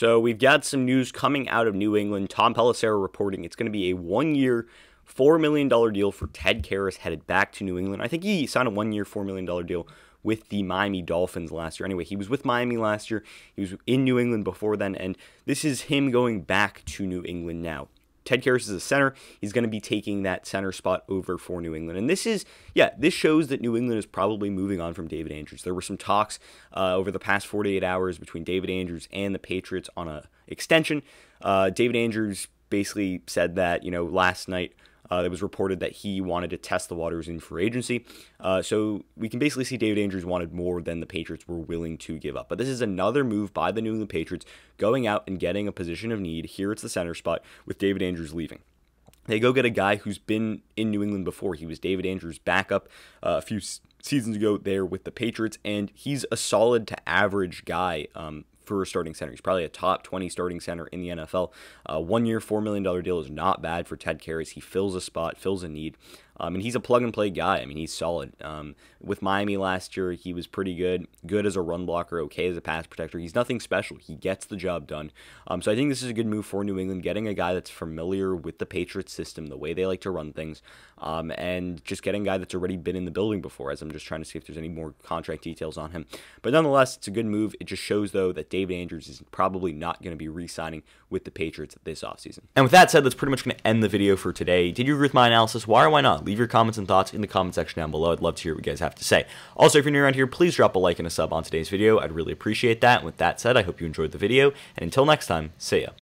So we've got some news coming out of New England. Tom Pelissero reporting it's going to be a one-year, $4 million deal for Ted Karras headed back to New England. I think he signed a one-year, $4 million deal with the Miami Dolphins last year. Anyway, he was with Miami last year. He was in New England before then, and this is him going back to New England now. Ted Karras is a center. He's going to be taking that center spot over for New England. And this is, yeah, this shows that New England is probably moving on from David Andrews. There were some talks uh, over the past 48 hours between David Andrews and the Patriots on a extension. Uh, David Andrews basically said that, you know, last night – uh, it was reported that he wanted to test the waters in free agency. Uh, so we can basically see David Andrews wanted more than the Patriots were willing to give up. But this is another move by the New England Patriots going out and getting a position of need. Here it's the center spot with David Andrews leaving. They go get a guy who's been in New England before. He was David Andrews' backup uh, a few seasons ago there with the Patriots, and he's a solid to average guy. Um, for a starting center. He's probably a top 20 starting center in the NFL. Uh, one year, $4 million deal is not bad for Ted Karras. He fills a spot, fills a need. Um, and he's a plug and play guy. I mean, he's solid. Um, with Miami last year, he was pretty good. Good as a run blocker, okay as a pass protector. He's nothing special. He gets the job done. Um, so I think this is a good move for New England, getting a guy that's familiar with the Patriots system, the way they like to run things, um, and just getting a guy that's already been in the building before, as I'm just trying to see if there's any more contract details on him. But nonetheless, it's a good move. It just shows, though, that David Andrews is probably not going to be re signing with the Patriots this offseason. And with that said, that's pretty much going to end the video for today. Did you agree with my analysis? Why or why not? Leave your comments and thoughts in the comment section down below. I'd love to hear what you guys have to say. Also, if you're new around here, please drop a like and a sub on today's video. I'd really appreciate that. And with that said, I hope you enjoyed the video. And until next time, see ya.